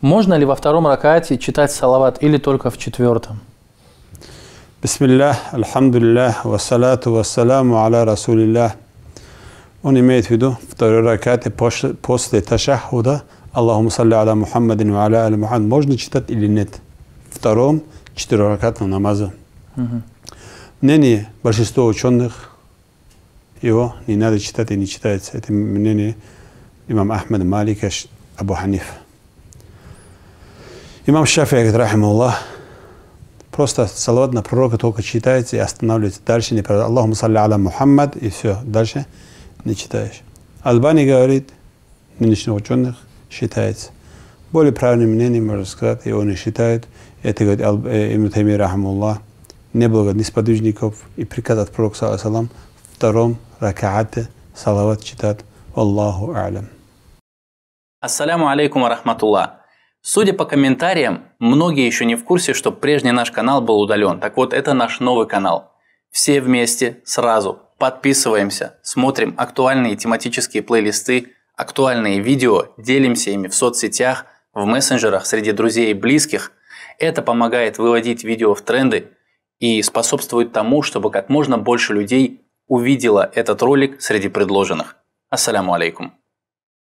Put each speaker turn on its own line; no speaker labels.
Можно ли во втором ракате читать салават или только в четвертом? Бисмиллах, альхамдулиллях, вассалату вассаламу аля расулиллях. Он имеет в виду второй ракат после, после ташахуда Аллаху салли аля Мухаммадин ва аля аля Мухаммад. Можно читать или нет? Втором четырехракатном намазе? Угу. Мнение большинства ученых, его не надо читать и не читается. Это мнение имам Ахмад Малика Абу Ханифа. Имам Шафия говорит, Аллах, просто салават на пророка только читается и останавливается. Дальше не продолжайте. Аллаху салли аля Мухаммад и все. Дальше не читаешь. Албани говорит, нынешних ученых считается. Более правильное мнение, можно сказать, и он и считает, это говорит э, Ибн Тайми Аллах. не было ни сподвижников и приказ от пророка, салам, втором ракаате салават читать. Аллаху алям.
Ассаляму алейкум ва рахматуллах. Судя по комментариям, многие еще не в курсе, что прежний наш канал был удален. Так вот, это наш новый канал. Все вместе, сразу, подписываемся, смотрим актуальные тематические плейлисты, актуальные видео, делимся ими в соцсетях, в мессенджерах, среди друзей и близких. Это помогает выводить видео в тренды и способствует тому, чтобы как можно больше людей увидела этот ролик среди предложенных. Ассаляму алейкум.